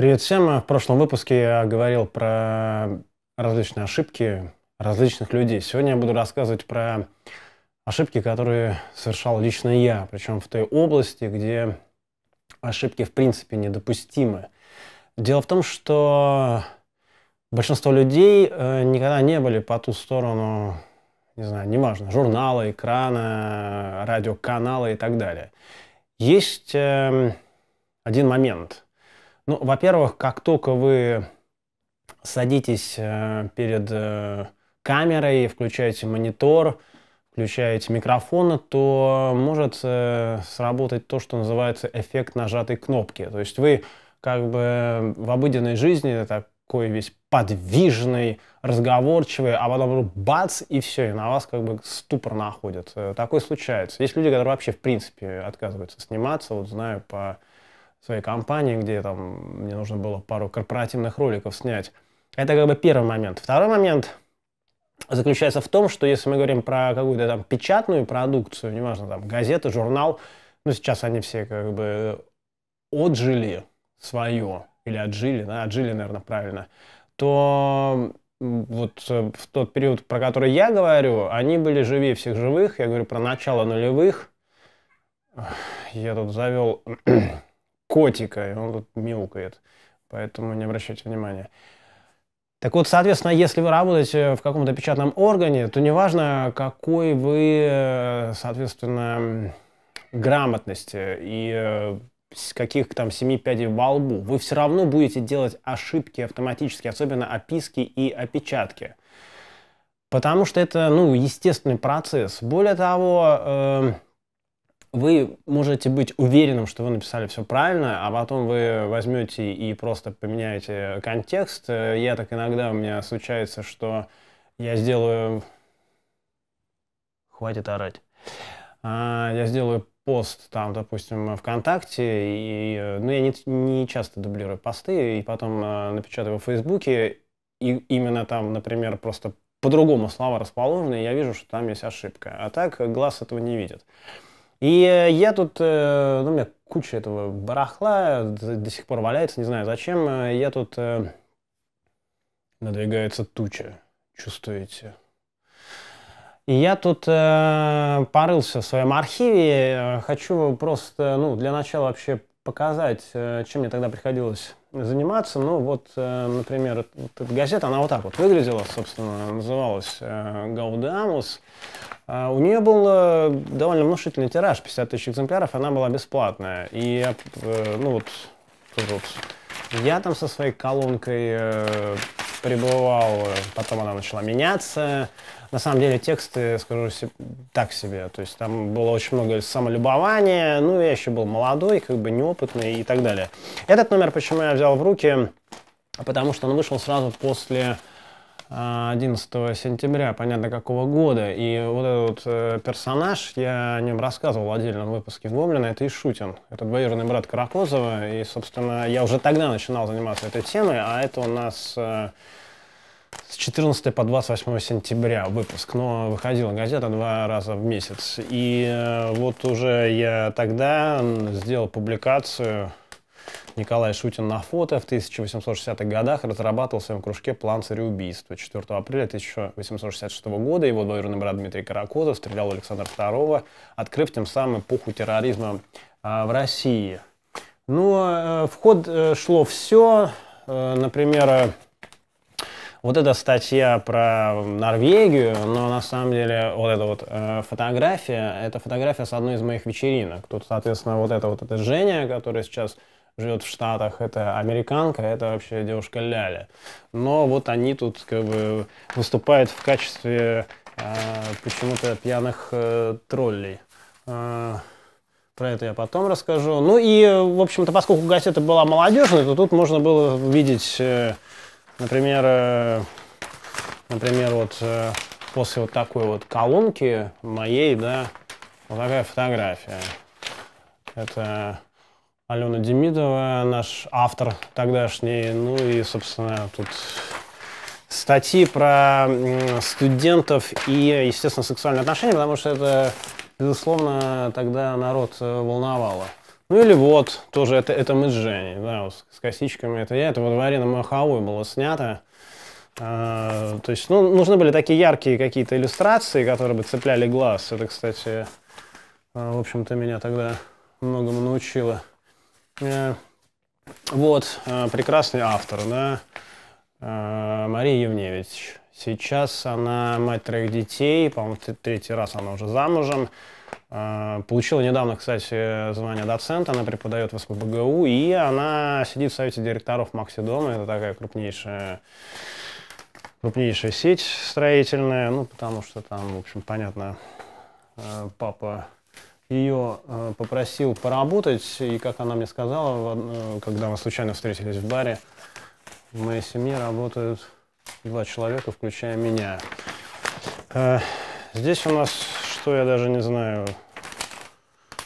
Привет всем. В прошлом выпуске я говорил про различные ошибки различных людей. Сегодня я буду рассказывать про ошибки, которые совершал лично я, причем в той области, где ошибки в принципе недопустимы. Дело в том, что большинство людей э, никогда не были по ту сторону, не знаю, неважно, журнала, экрана, радиоканала и так далее. Есть эм, один момент – ну, во-первых, как только вы садитесь э, перед э, камерой, включаете монитор, включаете микрофон, то может э, сработать то, что называется эффект нажатой кнопки. То есть вы как бы в обыденной жизни такой весь подвижный, разговорчивый, а потом бац, и все, и на вас как бы ступор находит. Такое случается. Есть люди, которые вообще в принципе отказываются сниматься. Вот знаю по своей компании, где там мне нужно было пару корпоративных роликов снять. Это как бы первый момент. Второй момент заключается в том, что если мы говорим про какую-то там печатную продукцию, неважно, там газета, журнал, ну сейчас они все как бы отжили свое, или отжили, да, отжили, наверное, правильно, то вот э, в тот период, про который я говорю, они были живее всех живых, я говорю про начало нулевых, я тут завел котика, и он вот мяукает. Поэтому не обращайте внимания. Так вот, соответственно, если вы работаете в каком-то печатном органе, то неважно, какой вы, э, соответственно, грамотности и э, каких там 7 пядей во лбу, вы все равно будете делать ошибки автоматически, особенно описки и опечатки. Потому что это, ну, естественный процесс. Более того, э вы можете быть уверенным, что вы написали все правильно, а потом вы возьмете и просто поменяете контекст. Я так иногда у меня случается, что я сделаю... Хватит орать. А, я сделаю пост там, допустим, ВКонтакте, и, ну, я не, не часто дублирую посты, и потом э, напечатаю в Фейсбуке, и именно там, например, просто по-другому слова расположены, и я вижу, что там есть ошибка. А так глаз этого не видит. И э, я тут, э, ну, у меня куча этого барахла до сих пор валяется, не знаю зачем. Э, я тут... Надвигается туча, чувствуете? И я тут э, порылся в своем архиве. Хочу просто, ну, для начала вообще показать, чем мне тогда приходилось заниматься. Ну вот, э, например, эта газета, она вот так вот выглядела, собственно, называлась э, «Гаудамус». А, у нее был э, довольно внушительный тираж, 50 тысяч экземпляров, она была бесплатная. И, ну вот, тут вот я там со своей колонкой пребывал, э, потом она начала меняться. На самом деле тексты, скажу так себе, то есть там было очень много самолюбования, ну я еще был молодой, как бы неопытный и так далее. Этот номер почему я взял в руки, потому что он вышел сразу после 11 а, сентября, понятно какого года. И вот этот э, персонаж, я о нем рассказывал в отдельном выпуске Гоблина, это Ишутин. Это двоюродный брат Каракозова. И, собственно, я уже тогда начинал заниматься этой темой, а это у нас э, с 14 по 28 сентября выпуск. Но выходила газета два раза в месяц. И э, вот уже я тогда сделал публикацию Николай Шутин на фото в 1860-х годах разрабатывал в своем кружке план цареубийства. 4 апреля 1866 года его двоюродный брат Дмитрий Каракозов стрелял Александра II, открыв тем самым пуху терроризма а, в России. Но ну, а, э, в ход э, шло все. Э, например, э, вот эта статья про Норвегию, но на самом деле вот эта вот э, фотография, это фотография с одной из моих вечеринок. Тут, соответственно, вот это вот это Женя, которая сейчас живет в Штатах, это американка, это вообще девушка Ляля. Но вот они тут как бы выступают в качестве э, почему-то пьяных э, троллей. Э, про это я потом расскажу. Ну и, в общем-то, поскольку газета была молодежная, то тут можно было видеть, э, например, э, например, вот э, после вот такой вот колонки моей, да, вот такая фотография. Это Алена Демидова, наш автор тогдашний. Ну и, собственно, тут статьи про студентов и, естественно, сексуальные отношения, потому что это, безусловно, тогда народ э, волновало. Ну или вот, тоже это, это мы с Женей, да, вот, с косичками, это я, это во дворе на Махауи было снято. А, то есть, ну, нужны были такие яркие какие-то иллюстрации, которые бы цепляли глаз. Это, кстати, э, в общем-то, меня тогда многому научило. Э, вот, э, прекрасный автор, да, э, Мария Евневич. Сейчас она мать троих детей, по-моему, третий раз она уже замужем. Получила недавно, кстати, звание доцента, она преподает в СПБГУ, и она сидит в совете директоров Максидома, это такая крупнейшая крупнейшая сеть строительная, ну, потому что там, в общем, понятно, папа ее э, попросил поработать, и как она мне сказала, в, э, когда мы случайно встретились в баре, в моей семье работают два человека, включая меня. Э, здесь у нас, что я даже не знаю...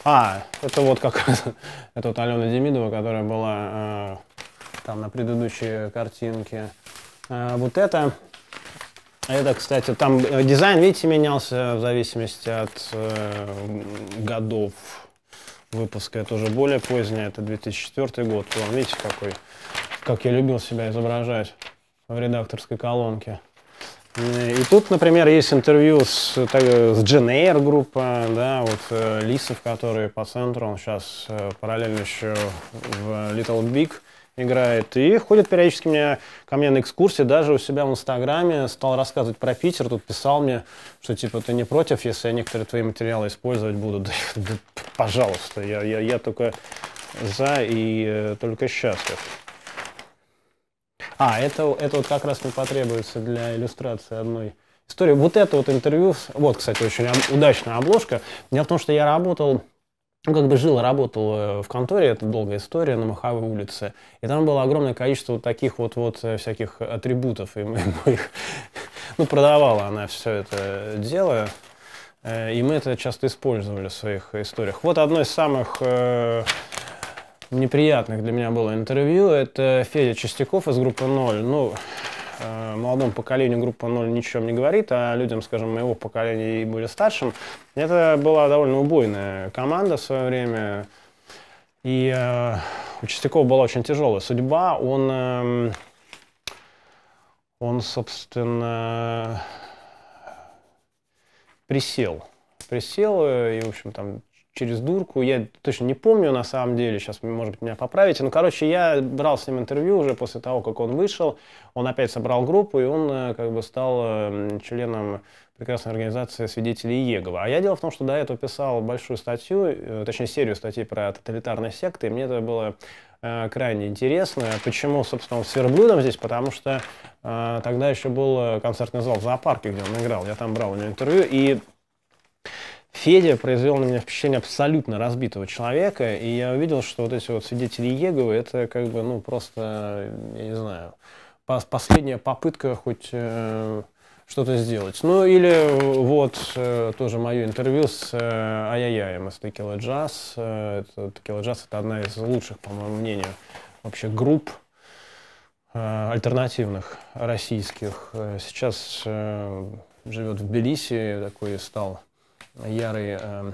А, это вот как раз, это вот Алена Демидова, которая была э, там на предыдущей картинке. Э, вот это это, а кстати, там э, дизайн, видите, менялся в зависимости от э, годов выпуска. Это уже более позднее, это 2004 год. Вон, видите, какой, как я любил себя изображать в редакторской колонке. Э, и тут, например, есть интервью с, так, с Джен Эйр группа, да, вот э, Лисов, который по центру, он сейчас параллельно еще в Little Big играет. И ходит периодически меня, ко мне на экскурсии, даже у себя в Инстаграме стал рассказывать про Питер, тут писал мне, что типа ты не против, если я некоторые твои материалы использовать буду. да пожалуйста, я, я, я только за и э, только счастлив. А, это, это вот как раз мне потребуется для иллюстрации одной истории. Вот это вот интервью, вот, кстати, очень удачная обложка. Дело в том, что я работал ну, как бы жил, работал э, в конторе, это долгая история, на Маховой улице. И там было огромное количество вот таких вот, вот э, всяких атрибутов. И мы, мы их, ну, продавала она все это дело. Э, и мы это часто использовали в своих историях. Вот одно из самых э, неприятных для меня было интервью. Это Федя Чистяков из группы «Ноль». Ну, Э, молодому поколению группа 0 ничего не говорит, а людям, скажем, моего поколения и более старшим, это была довольно убойная команда в свое время. И э, у Чистякова была очень тяжелая судьба. Он, э, он собственно, присел. Присел э, и, в общем, там через дурку, я точно не помню на самом деле, сейчас, может быть, меня поправите, но, ну, короче, я брал с ним интервью уже после того, как он вышел, он опять собрал группу, и он э, как бы стал эм, членом прекрасной организации свидетелей Егова А я дело в том, что до этого писал большую статью, э, точнее серию статей про тоталитарные секты, и мне это было э, крайне интересно. Почему, собственно, он с верблюдом здесь? Потому что э, тогда еще был концертный зал в зоопарке, где он играл. Я там брал у него интервью, и Федя произвел на меня впечатление абсолютно разбитого человека, и я увидел, что вот эти вот свидетели Еговы, это как бы, ну, просто, я не знаю, последняя попытка хоть э, что-то сделать. Ну, или вот э, тоже мое интервью с э, Ай-яй-яем из Текила Джаз. Э, Текила Джаз — это одна из лучших, по моему мнению, вообще групп э, альтернативных российских. Э, сейчас э, живет в Тбилиси, такой стал ярый э,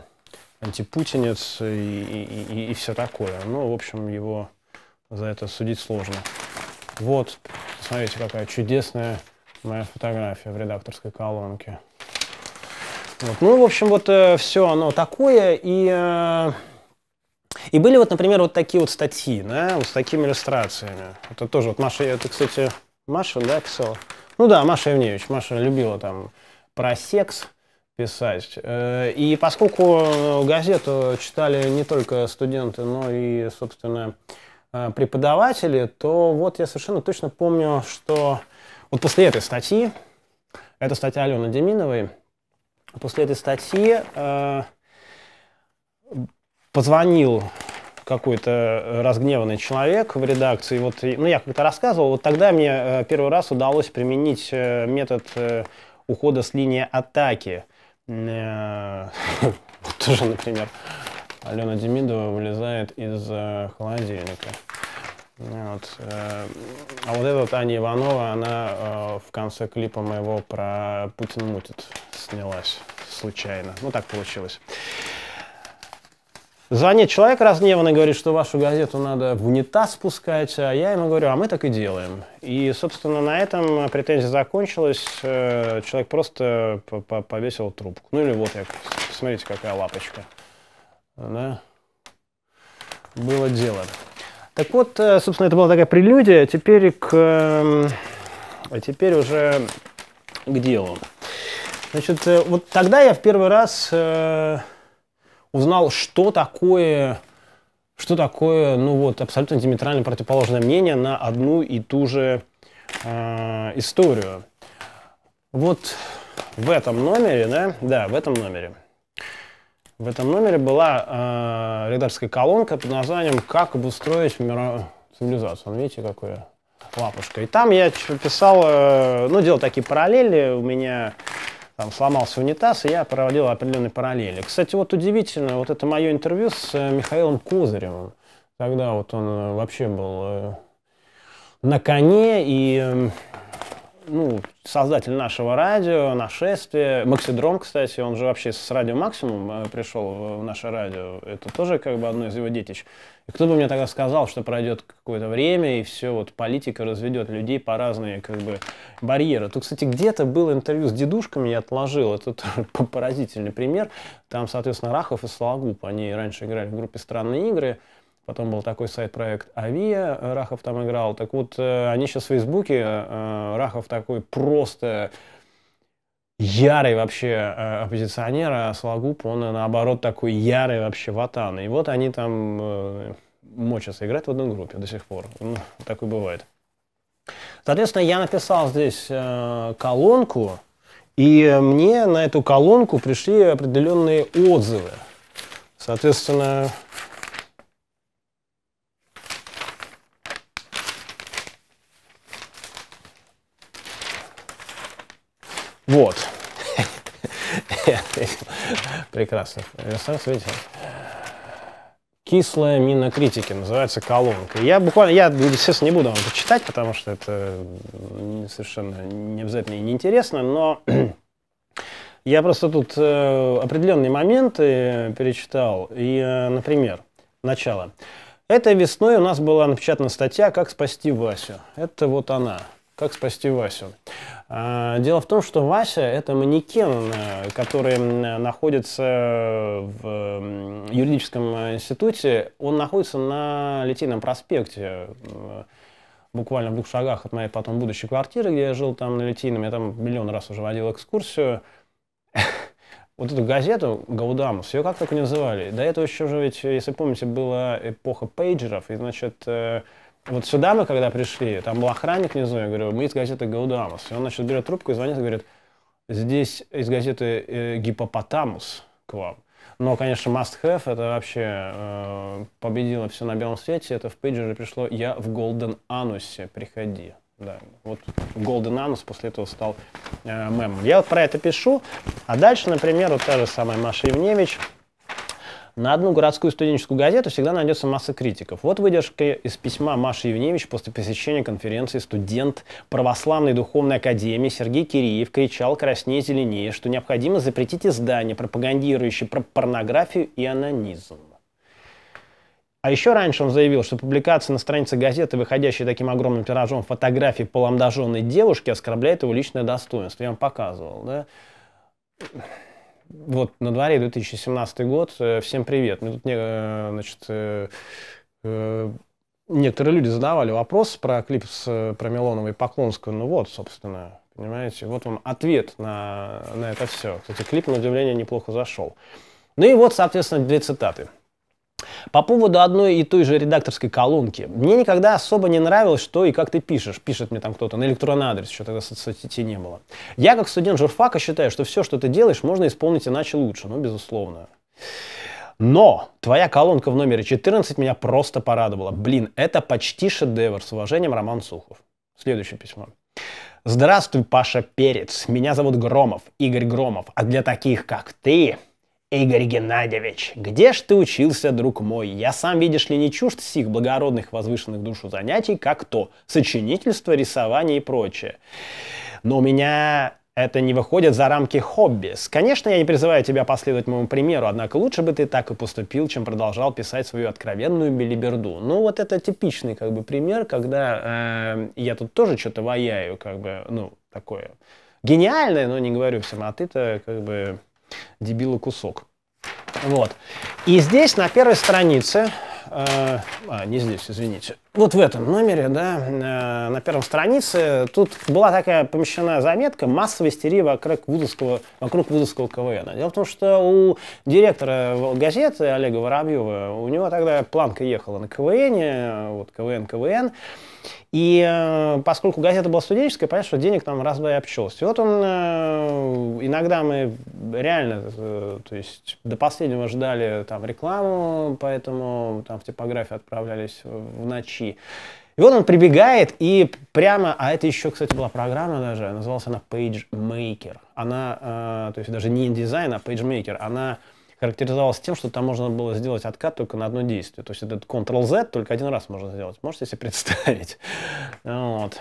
антипутинец и, и, и, и все такое. ну в общем, его за это судить сложно. Вот, смотрите, какая чудесная моя фотография в редакторской колонке. Вот. Ну, в общем, вот э, все оно такое. И, э, и были вот, например, вот такие вот статьи, да, вот с такими иллюстрациями. Это тоже вот Маша, это, кстати, Маша, да, писала? Ну да, Маша Евневич. Маша любила там про секс, писать. Э, и поскольку э, газету читали не только студенты, но и, собственно, э, преподаватели, то вот я совершенно точно помню, что вот после этой статьи, это статья Алены Деминовой, после этой статьи э, позвонил какой-то разгневанный человек в редакции. Вот, ну, я как-то рассказывал, вот тогда мне первый раз удалось применить метод ухода с линии атаки. Э, тоже, например, Алена Демидова вылезает из э, холодильника. Ну вот. Э, а вот эта вот Аня Иванова, она в конце клипа моего про Путин мутит снялась случайно. Ну, так получилось. Звонит человек разгневанный, говорит, что вашу газету надо в унитаз спускать, а я ему говорю, а мы так и делаем. И, собственно, на этом претензия закончилась, э, человек просто повесил трубку. Ну или вот, я, смотрите, какая лапочка. Да? Было дело. Так вот, э, собственно, это была такая прелюдия, теперь к... А теперь уже к делу. Значит, э, вот тогда я в первый раз узнал, что такое, что такое, ну вот, абсолютно диаметрально противоположное мнение на одну и ту же э, историю. Вот в этом номере, да, да, в этом номере. В этом номере была э, редакторская колонка под названием «Как обустроить мировую цивилизацию». Видите, какое лапушка. И там я писал, э, ну, делал такие параллели. У меня там сломался унитаз, и я проводил определенные параллели. Кстати, вот удивительно, вот это мое интервью с э, Михаилом Козыревым. Тогда вот он э, вообще был э, на коне, и ну, создатель нашего радио, нашествия. Максидром, кстати, он же вообще с радио Максимум э, пришел в наше радио. Это тоже как бы одно из его детищ. И кто бы мне тогда сказал, что пройдет какое-то время, и все, вот политика разведет людей по разные как бы барьеры. Тут, кстати, где-то было интервью с дедушками, я отложил, это поразительный пример. Там, соответственно, Рахов и Сологуб, они раньше играли в группе «Странные игры», Потом был такой сайт-проект Авиа, э, Рахов там играл. Так вот, э, они сейчас в Фейсбуке, э, Рахов такой просто ярый вообще оппозиционер, а Слагуб, он наоборот такой ярый вообще ватан. И вот они там мочатся играть в одной группе до сих пор. Ну, такой бывает. Соответственно, я написал здесь колонку, и мне на эту колонку пришли определенные отзывы. Соответственно, Вот. Прекрасно. Ренессанс, видите? Кислая мина критики называется колонка. Я буквально, я, естественно, не буду вам это читать, потому что это совершенно не обязательно и неинтересно, но я просто тут э, определенные моменты перечитал. И, э, например, начало. Этой весной у нас была напечатана статья «Как спасти Васю». Это вот она. «Как спасти Васю». А, дело в том, что Вася — это манекен, э, который находится э, в юридическом институте. Он находится на Литейном проспекте, буквально в двух шагах от моей потом будущей квартиры, где я жил там на Литейном. Я там миллион раз уже водил экскурсию. Вот эту газету «Гаудамус», ее как только не называли. До этого еще же ведь, если помните, была эпоха пейджеров, и, значит, э, вот сюда мы когда пришли, там был охранник внизу, я говорю, мы из газеты «Гаудамус». И он, значит, берет трубку и звонит, и говорит, здесь из газеты э, «Гипопотамус» к вам. Но, конечно, must have это вообще э, победило все на белом свете. Это в пейджере пришло «Я в Golden Анусе, приходи». Да, вот Golden Anus после этого стал э, мемом. Я вот про это пишу, а дальше, например, вот та же самая Маша Евневич – на одну городскую студенческую газету всегда найдется масса критиков. Вот выдержка из письма Маши Евневич после посещения конференции студент Православной Духовной Академии Сергей Кириев кричал краснее зеленее, что необходимо запретить издания, пропагандирующие про порнографию и анонизм. А еще раньше он заявил, что публикация на странице газеты, выходящей таким огромным тиражом фотографии поломдоженной девушки, оскорбляет его личное достоинство. Я вам показывал, да? вот на дворе 2017 год, э, всем привет. Мне ну, тут э, значит, э, некоторые люди задавали вопрос про клип с, про Милонова и Поклонскую. Ну вот, собственно, понимаете, вот вам ответ на, на это все. Кстати, клип, на удивление, неплохо зашел. Ну и вот, соответственно, две цитаты. По поводу одной и той же редакторской колонки. Мне никогда особо не нравилось, что и как ты пишешь. Пишет мне там кто-то на электронный адрес, еще тогда соцсети не было. Я, как студент журфака, считаю, что все, что ты делаешь, можно исполнить иначе лучше. Ну, безусловно. Но твоя колонка в номере 14 меня просто порадовала. Блин, это почти шедевр. С уважением, Роман Сухов. Следующее письмо. Здравствуй, Паша Перец. Меня зовут Громов, Игорь Громов. А для таких, как ты, Игорь Геннадьевич, где ж ты учился, друг мой? Я сам, видишь ли, не чужд сих благородных возвышенных душу занятий, как то сочинительство, рисование и прочее. Но у меня это не выходит за рамки хобби. Конечно, я не призываю тебя последовать моему примеру, однако лучше бы ты так и поступил, чем продолжал писать свою откровенную билиберду. Ну, вот это типичный как бы пример, когда э, я тут тоже что-то ваяю, как бы, ну, такое гениальное, но не говорю всем, а ты-то как бы дебилы кусок. Вот. И здесь на первой странице, э, а, не здесь, извините, вот в этом номере, да, э, на первой странице, тут была такая помещена заметка «Массовая истерия вокруг вузовского, вокруг вузовского КВН». Дело в том, что у директора газеты Олега Воробьева, у него тогда планка ехала на КВН, э, вот КВН-КВН, и э, поскольку газета была студенческая, понятно, что денег там раз-два и обчелось. И вот он, э, иногда мы реально, э, то есть до последнего ждали там рекламу, поэтому там в типографию отправлялись в ночи. И вот он прибегает и прямо, а это еще, кстати, была программа даже, называлась она PageMaker. Она, э, то есть даже не InDesign, а PageMaker. Она э, характеризовалась тем, что там можно было сделать откат только на одно действие. То есть этот Ctrl-Z только один раз можно сделать. Можете себе представить? Вот.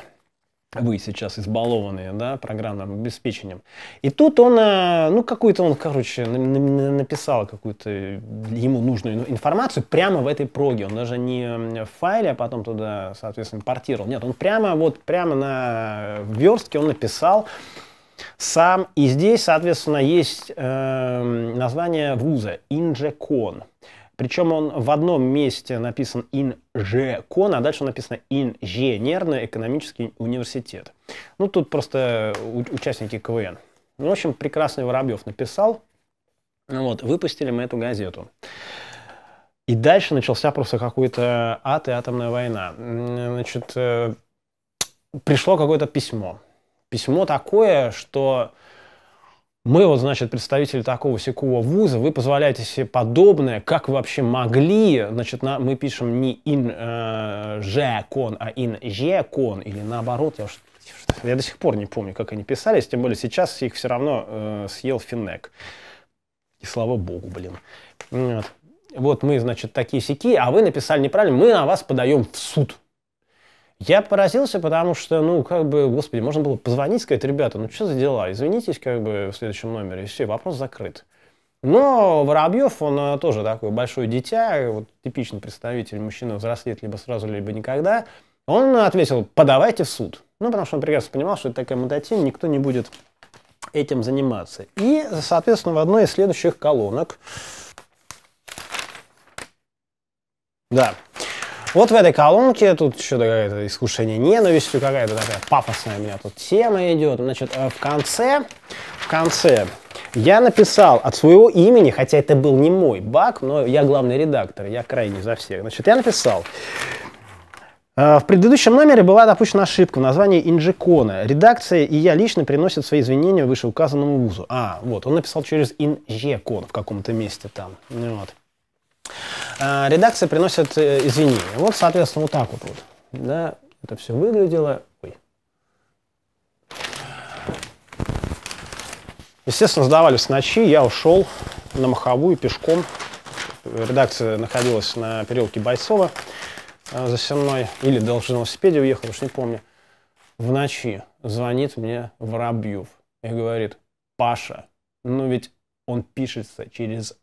Вы сейчас избалованные, да, программным обеспечением. И тут он, э, ну, какую то он, короче, написал какую-то ему нужную информацию прямо в этой проге. Он даже не в файле, а потом туда, соответственно, портировал. Нет, он прямо вот, прямо на э, верстке он написал сам. И здесь, соответственно, есть э, название вуза Инжекон. Причем он в одном месте написан Инжекон, а дальше написано Инженерный экономический университет. Ну, тут просто э, участники КВН. Ну, в общем, прекрасный Воробьев написал. ну Вот, выпустили мы эту газету. И дальше начался просто какой-то ад и атомная война. Значит, э, пришло какое-то письмо Письмо такое, что мы, вот, значит, представители такого секого вуза, вы позволяете себе подобное, как вы вообще могли, значит, на, мы пишем не in э, кон, а in же кон, или наоборот, я, уж, я до сих пор не помню, как они писались, тем более сейчас их все равно э, съел Финнек. И слава богу, блин. Вот. вот мы, значит, такие сики, а вы написали неправильно, мы на вас подаем в суд. Я поразился, потому что, ну, как бы, господи, можно было позвонить, сказать, ребята, ну, что за дела, извинитесь, как бы, в следующем номере, и все, вопрос закрыт. Но Воробьев, он э, тоже такой большой дитя, вот типичный представитель мужчины взрослеет либо сразу, либо никогда. Он ответил, подавайте в суд. Ну, потому что он прекрасно понимал, что это такая мототень, никто не будет этим заниматься. И, соответственно, в одной из следующих колонок... Да, вот в этой колонке тут что-то какое-то искушение ненавистью, какая-то такая пафосная у меня тут тема идет. Значит, э, в конце, в конце я написал от своего имени, хотя это был не мой баг, но я главный редактор, я крайний за всех. Значит, я написал, э, в предыдущем номере была допущена ошибка в названии Инжикона. Редакция и я лично приносят свои извинения вышеуказанному вузу. А, вот, он написал через Инжекон в каком-то месте там. Вот. А, редакция приносит э, извинения. Вот, соответственно, вот так вот, вот да, это все выглядело. Ой. Естественно, сдавались ночи, я ушел на маховую пешком. Редакция находилась на переулке Бойцова э, за мной, или должен на велосипеде уехал, уж не помню. В ночи звонит мне Воробьев и говорит, Паша, ну ведь он пишется через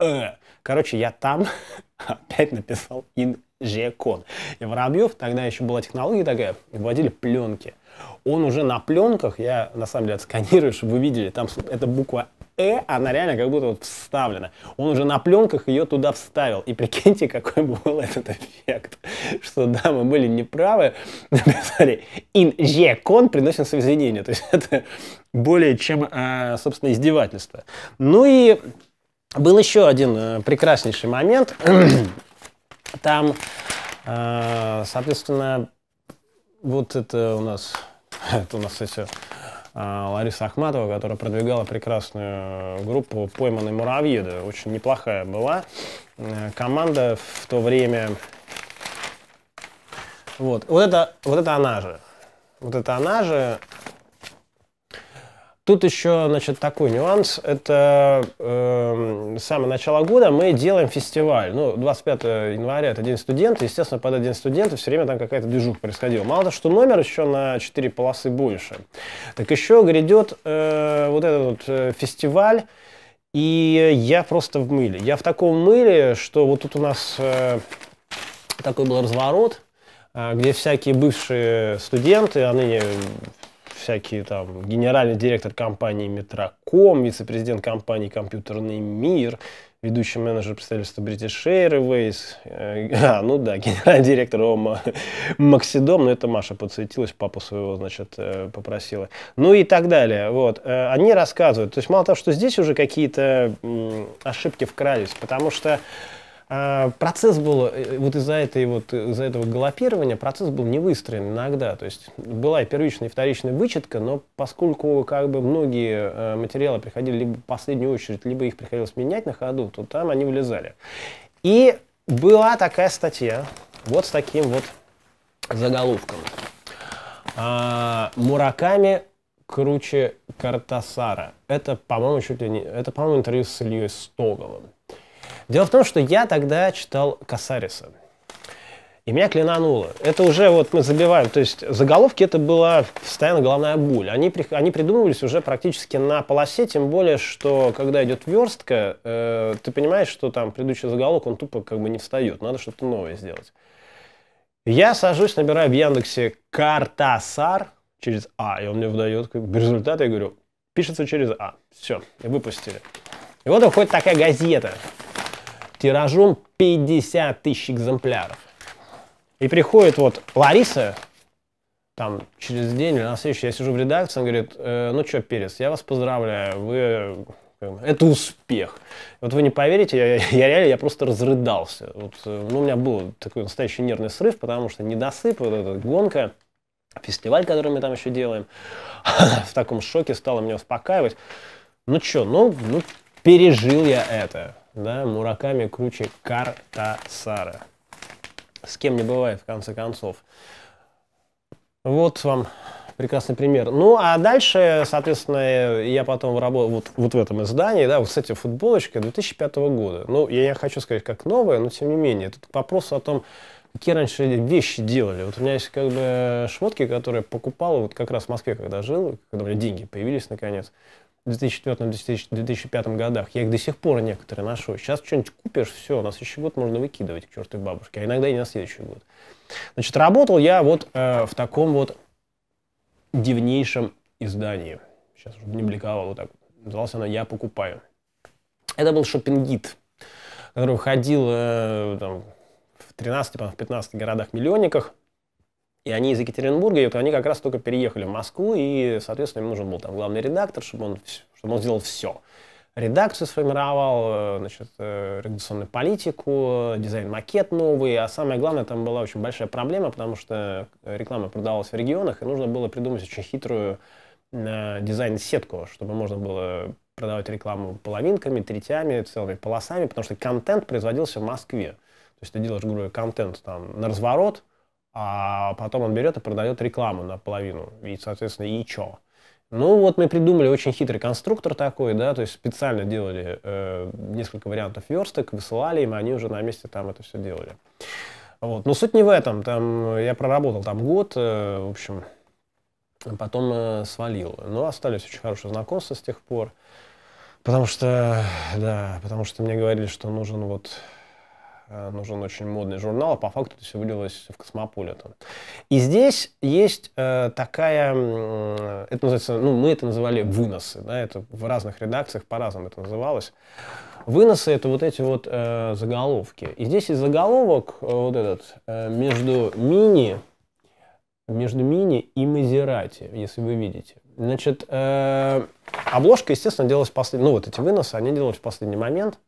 Э. Короче, я там опять написал инжекон. И Воробьев, тогда еще была технология такая, вводили пленки. Он уже на пленках, я на самом деле отсканирую, чтобы вы видели, там эта буква «э», она реально как будто вот вставлена. Он уже на пленках ее туда вставил. И прикиньте, какой был этот эффект. Что да, мы были неправы. Написали «инжекон» приносит соединение. То есть это более чем, э, собственно, издевательство. Ну и был еще один э, прекраснейший момент. Там, э, соответственно, вот это у нас, это у нас все э, Лариса Ахматова, которая продвигала прекрасную группу «Пойманные муравьеды». Очень неплохая была команда в то время. Вот, вот, это, вот это она же. Вот это она же. Тут еще, значит, такой нюанс. Это э, эм, самое начало года мы делаем фестиваль. Ну, 25 января это День студента. Естественно, под День студента все время там какая-то движуха происходила. Мало того, что номер еще на 4 полосы больше. Так еще грядет э, вот этот вот э, фестиваль. И я просто в мыле. Я в таком мыле, что вот тут у нас э, такой был разворот, э, где всякие бывшие студенты, а ныне всякие там генеральный директор компании Метроком, вице-президент компании Компьютерный мир, ведущий менеджер представительства British Airways, э, а, ну да, генеральный директор ОМА Максидом, но это Маша подсветилась, папу своего, значит, э, попросила. Ну и так далее. Вот. Э, они рассказывают. То есть мало того, что здесь уже какие-то ошибки вкрались, потому что а, процесс был, э, вот из-за этой вот, из-за этого галопирования, процесс был не выстроен иногда. То есть была и первичная, и вторичная вычетка, но поскольку как бы многие э, материалы приходили либо в последнюю очередь, либо их приходилось менять на ходу, то там они влезали. И была такая статья, вот с таким вот заголовком. А, Мураками круче Картасара. Это, по-моему, чуть ли не... Это, по-моему, интервью с Ильей Стоголом. Дело в том, что я тогда читал Касариса. И меня клинануло. Это уже вот мы забиваем. То есть заголовки это была постоянно головная боль. Они, они придумывались уже практически на полосе, тем более, что когда идет верстка, э, ты понимаешь, что там предыдущий заголовок, он тупо как бы не встает. Надо что-то новое сделать. Я сажусь, набираю в Яндексе «Картасар» через «А», и он мне выдает результаты. Я говорю, пишется через «А». Все, и выпустили. И вот выходит такая газета – тиражом 50 тысяч экземпляров. И приходит вот Лариса, там, через день или на следующий, я сижу в редакции, она говорит, э, ну что, Перец, я вас поздравляю, вы... Это успех. Вот вы не поверите, я, я реально, я просто разрыдался. Вот, э, ну, у меня был такой настоящий нервный срыв, потому что недосып, вот эта гонка, фестиваль, который мы там еще делаем, в таком шоке стало меня успокаивать. Ну что, ну, ну, пережил я это да, Мураками круче Картасара. С кем не бывает, в конце концов. Вот вам прекрасный пример. Ну, а дальше, соответственно, я потом работал вот, вот в этом издании, да, вот с этой футболочкой 2005 года. Ну, я не хочу сказать, как новая, но тем не менее. Тут вопрос о том, какие раньше вещи делали. Вот у меня есть как бы шмотки, которые покупал вот как раз в Москве, когда жил, когда у меня деньги появились наконец в 2004-2005 годах. Я их до сих пор некоторые ношу. Сейчас что-нибудь купишь, все, на следующий год можно выкидывать к чертовой бабушке, а иногда и на следующий год. Значит, работал я вот э, в таком вот дивнейшем издании. Сейчас уже не бликовало вот так. назывался оно «Я покупаю». Это был шопингид который выходил э, там, в 13-15 городах-миллионниках. И они из Екатеринбурга, и вот они как раз только переехали в Москву, и, соответственно, им нужен был там главный редактор, чтобы он, чтобы он сделал все. Редакцию сформировал, э, значит, э, редакционную политику, дизайн-макет новый, а самое главное, там была очень большая проблема, потому что э, реклама продавалась в регионах, и нужно было придумать очень хитрую дизайн-сетку, чтобы можно было продавать рекламу половинками, третями, целыми полосами, потому что контент производился в Москве. То есть ты делаешь, говорю, контент там на разворот – а потом он берет и продает рекламу наполовину, и, соответственно, и чё? Ну вот мы придумали очень хитрый конструктор такой, да, то есть специально делали э, несколько вариантов версток, высылали им, они уже на месте там это все делали. Вот. Но суть не в этом, там э, я проработал там год, э, в общем, потом э, свалил. Но остались очень хорошие знакомства с тех пор, потому что, да, потому что мне говорили, что нужен вот Э, нужен очень модный журнал, а по факту это все вылилось в Космополе. И здесь есть э, такая, э, это называется, ну, мы это называли выносы, да, это в разных редакциях по-разному это называлось. Выносы — это вот эти вот э, заголовки. И здесь из заголовок э, вот этот, э, между мини, между мини и Мазерати, если вы видите. Значит, э, обложка, естественно, делалась в последний... Ну, вот эти выносы, они делались в последний момент.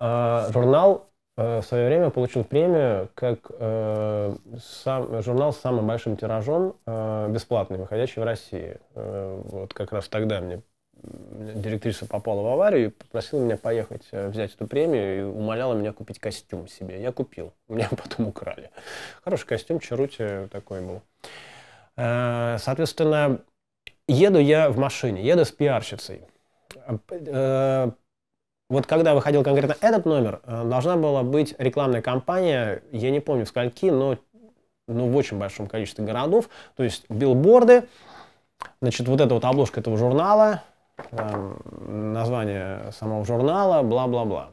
А, журнал э, в свое время получил премию как э, сам, журнал с самым большим тиражом, э, бесплатный, выходящий в России. вот как раз тогда мне директриса попала в аварию и попросила меня поехать взять эту премию и умоляла меня купить костюм себе. Я купил, меня потом украли. Хороший костюм, Чарути такой был. соответственно, еду я в машине, еду с пиарщицей вот когда выходил конкретно этот номер, э, должна была быть рекламная кампания, я не помню в скольки, но ну, в очень большом количестве городов. То есть билборды, значит, вот эта вот обложка этого журнала, эм, название самого журнала, бла-бла-бла.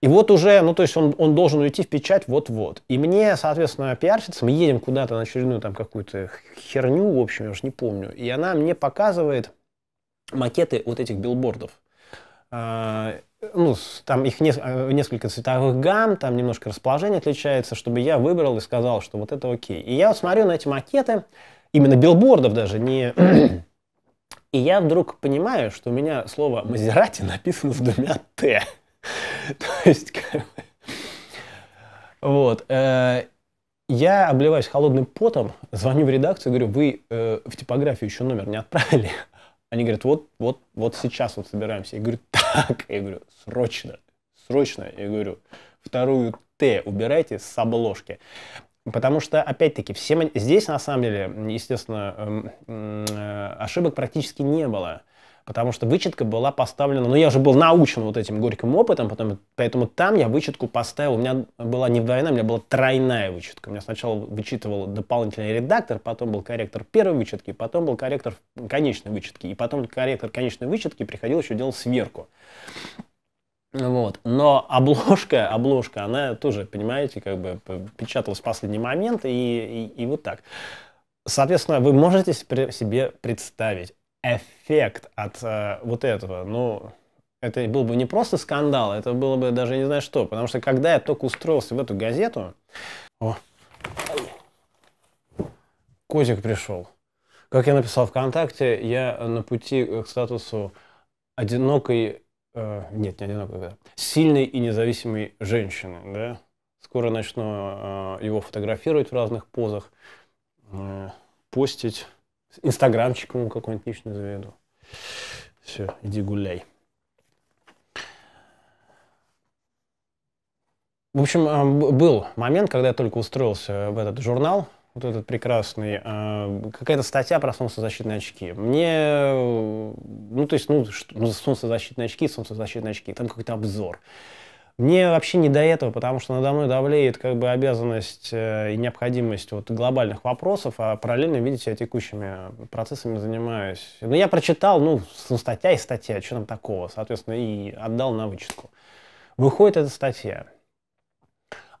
И вот уже, ну, то есть он, он должен уйти в печать вот-вот. И мне, соответственно, пиарщица, мы едем куда-то на очередную там какую-то херню, в общем, я уж не помню. И она мне показывает макеты вот этих билбордов. А, ну, там их не, э, несколько цветовых гамм, там немножко расположение отличается, чтобы я выбрал и сказал, что вот это окей. И я вот смотрю на эти макеты, именно билбордов даже, не... и я вдруг понимаю, что у меня слово «Мазерати» написано с двумя «Т». То есть, вот. Э, я обливаюсь холодным потом, звоню в редакцию, говорю, вы э, в типографию еще номер не отправили? Они говорят, вот, вот, вот сейчас вот собираемся. Я говорю, так. Я говорю, срочно, срочно. Я говорю, вторую Т убирайте с обложки. Потому что, опять-таки, всем... здесь, на самом деле, естественно, эм, э, ошибок практически не было потому что вычетка была поставлена, ну я уже был научен вот этим горьким опытом, потом, поэтому там я вычетку поставил, у меня была не двойная, у меня была тройная вычетка. У меня сначала вычитывал дополнительный редактор, потом был корректор первой вычетки, потом был корректор конечной вычетки, и потом корректор конечной вычетки приходил еще делал сверку. Вот. Но обложка, обложка, она тоже, понимаете, как бы печаталась в последний момент, и, и, и вот так. Соответственно, вы можете себе представить, эффект от э, вот этого, ну, это был бы не просто скандал, это было бы даже не знаю что, потому что когда я только устроился в эту газету, о, Козик пришел. Как я написал ВКонтакте, я на пути к статусу одинокой, э, нет, не одинокой, да, сильной и независимой женщины, да. Скоро начну э, его фотографировать в разных позах, э, постить Инстаграмчик ему какой-нибудь личный заведу. Все, иди гуляй. В общем, а, был момент, когда я только устроился в этот журнал, вот этот прекрасный, а, какая-то статья про солнцезащитные очки. Мне, ну, то есть, ну, ну солнцезащитные очки, солнцезащитные очки, там какой-то обзор. Мне вообще не до этого, потому что надо мной давлеет как бы обязанность э, и необходимость вот глобальных вопросов, а параллельно, видите, я текущими процессами занимаюсь. Но ну, я прочитал, ну, ну, статья и статья, что там такого, соответственно, и отдал на вычетку. Выходит эта статья.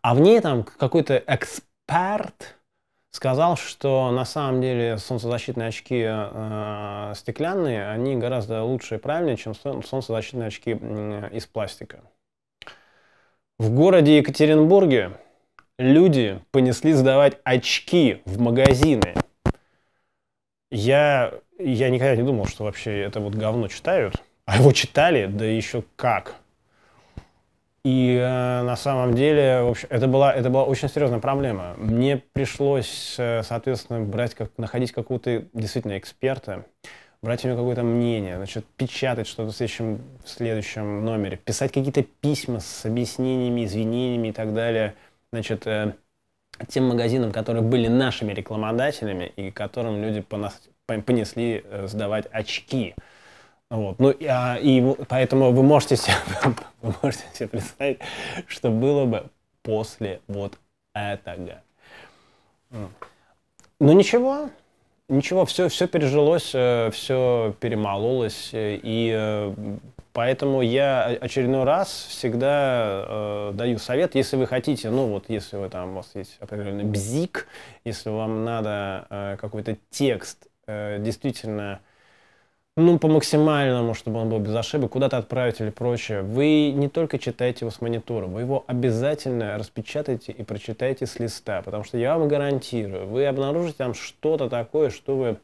А в ней там какой-то эксперт сказал, что на самом деле солнцезащитные очки э, стеклянные, они гораздо лучше и правильнее, чем солнцезащитные очки э, из пластика. В городе Екатеринбурге люди понесли сдавать очки в магазины. Я, я никогда не думал, что вообще это вот говно читают. А его читали, да еще как. И э, на самом деле, в общем, это была, это была очень серьезная проблема. Мне пришлось, э, соответственно, брать, как, находить какого-то действительно эксперта, брать у него какое-то мнение, значит, печатать что-то в следующем, в следующем номере, писать какие-то письма с объяснениями, извинениями и так далее, значит, э, тем магазинам, которые были нашими рекламодателями и которым люди понас, понесли э, сдавать очки. Вот. Ну, и, а, и поэтому вы можете, себе, вы можете себе представить, что было бы после вот этого. Ну ничего, ничего, все, все пережилось, э, все перемололось, э, и э, поэтому я очередной раз всегда э, даю совет, если вы хотите, ну вот, если вы там, у вас есть определенный бзик, если вам надо э, какой-то текст э, действительно э, ну, по максимальному, чтобы он был без ошибок, куда-то отправить или прочее, вы не только читаете его с монитора, вы его обязательно распечатаете и прочитаете с листа, потому что я вам гарантирую, вы обнаружите там что-то такое, что вы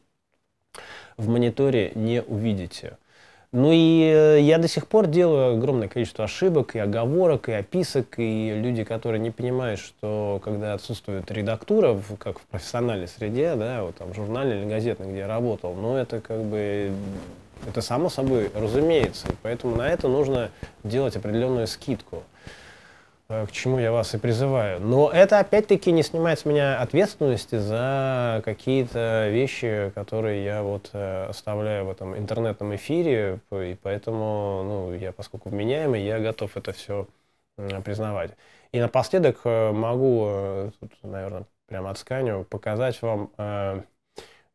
в мониторе не увидите. Ну и э, я до сих пор делаю огромное количество ошибок и оговорок, и описок, и люди, которые не понимают, что когда отсутствует редактура, как в профессиональной среде, да, вот там журнальной или газетной, где я работал, ну это как бы это само собой разумеется, и поэтому на это нужно делать определенную скидку. Э, к чему я вас и призываю. Но это опять-таки не снимает с меня ответственности за какие-то вещи, которые я вот э, оставляю в этом интернетном эфире, и поэтому, ну, я поскольку вменяемый, я готов это все признавать. И напоследок э, могу, тут, наверное, прямо отсканю, показать вам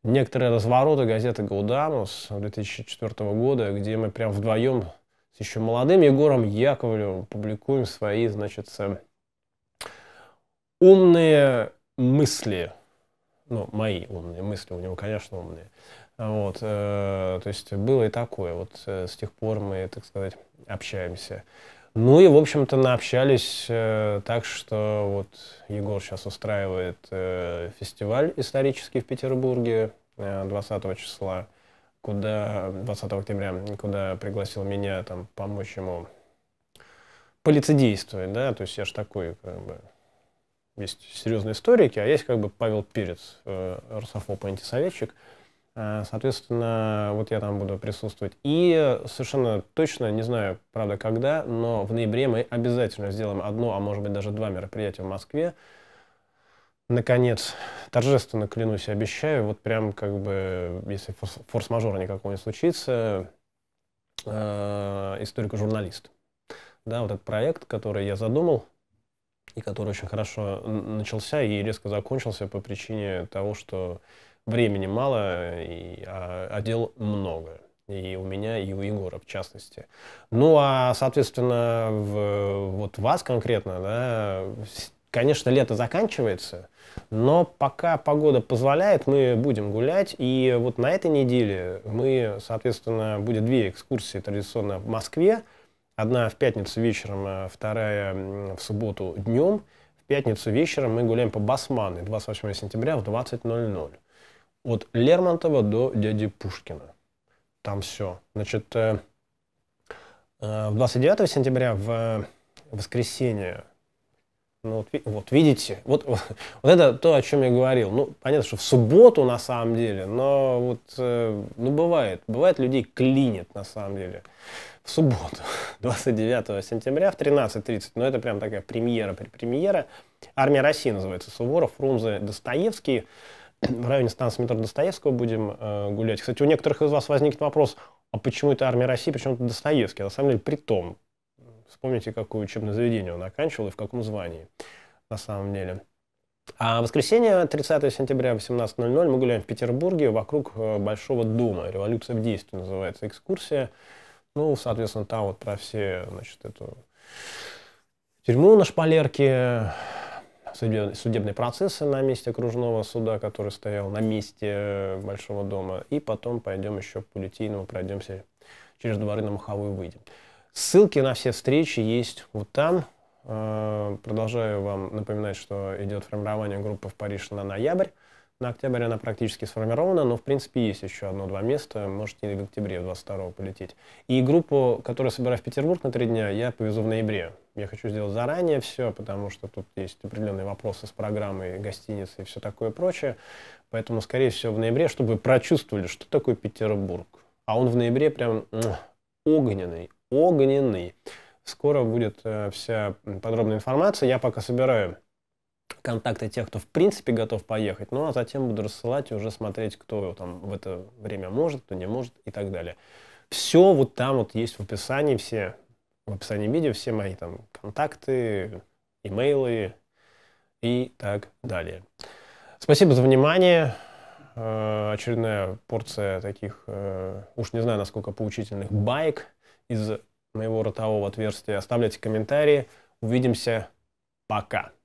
некоторые развороты газеты «Гаудамус» 2004 года, где мы прям вдвоем с еще молодым Егором Яковлевым публикуем свои, значит, эм, умные мысли. Ну, мои умные мысли, у него, конечно, умные. Вот, э, то есть было и такое. Вот э, с тех пор мы, так сказать, общаемся. Ну и, в общем-то, наобщались э, так, что вот Егор сейчас устраивает э, фестиваль исторический в Петербурге э, 20 числа куда 20 октября, куда пригласил меня там помочь ему полицедействовать, да, то есть я же такой, как бы, есть серьезные историки, а есть как бы Павел Перец, э, русофоб и антисоветчик. Э, соответственно, вот я там буду присутствовать. И совершенно точно, не знаю, правда, когда, но в ноябре мы обязательно сделаем одно, а может быть даже два мероприятия в Москве наконец, торжественно клянусь и обещаю, вот прям как бы, если форс мажор никакого не случится, э, историко-журналист. Да, вот этот проект, который я задумал, и который очень хорошо начался и резко закончился по причине того, что времени мало, и, а, а дел много. И у меня, и у Егора, в частности. Ну, а, соответственно, в, вот вас конкретно, да, конечно, лето заканчивается, но пока погода позволяет, мы будем гулять. И вот на этой неделе мы, соответственно, будет две экскурсии традиционно в Москве. Одна в пятницу вечером, а вторая в субботу днем. В пятницу вечером мы гуляем по Басманы 28 сентября в 20.00. От Лермонтова до дяди Пушкина. Там все. Значит, 29 э, э, сентября в э, воскресенье ну, вот, вот видите, вот, вот это то, о чем я говорил. Ну, понятно, что в субботу на самом деле, но вот, э, ну, бывает. Бывает, людей клинит на самом деле. В субботу, 29 сентября в 13.30, но ну, это прям такая премьера, премьера. «Армия России» называется, Суворов, Фрунзе, Достоевский. В районе станции метро Достоевского будем э, гулять. Кстати, у некоторых из вас возникнет вопрос, а почему это «Армия России», почему это Достоевский? А на самом деле, при том, Вспомните, какое учебное заведение он оканчивал и в каком звании на самом деле. А в воскресенье 30 сентября в 18.00 мы гуляем в Петербурге вокруг э, Большого дома. «Революция в действии» называется экскурсия. Ну, соответственно, там вот про все, значит, эту тюрьму на шпалерке, судебные процессы на месте окружного суда, который стоял на месте э, Большого дома. И потом пойдем еще по Литейному, пройдемся через дворы на Маховую выйдем. Ссылки на все встречи есть вот там. Э, продолжаю вам напоминать, что идет формирование группы в Париж на ноябрь. На октябрь она практически сформирована, но в принципе есть еще одно-два места, можете и в октябре 22 полететь. И группу, которую собираю в Петербург на три дня, я повезу в ноябре. Я хочу сделать заранее все, потому что тут есть определенные вопросы с программой, гостиницей и все такое прочее. Поэтому, скорее всего, в ноябре, чтобы вы прочувствовали, что такое Петербург. А он в ноябре прям огненный, огненный. Скоро будет э, вся подробная информация. Я пока собираю контакты тех, кто в принципе готов поехать, ну а затем буду рассылать и уже смотреть, кто там в это время может, кто не может и так далее. Все вот там вот есть в описании, все в описании видео, все мои там контакты, имейлы и так далее. Спасибо за внимание. Э, очередная порция таких, э, уж не знаю, насколько поучительных байк из моего ротового отверстия. Оставляйте комментарии. Увидимся. Пока.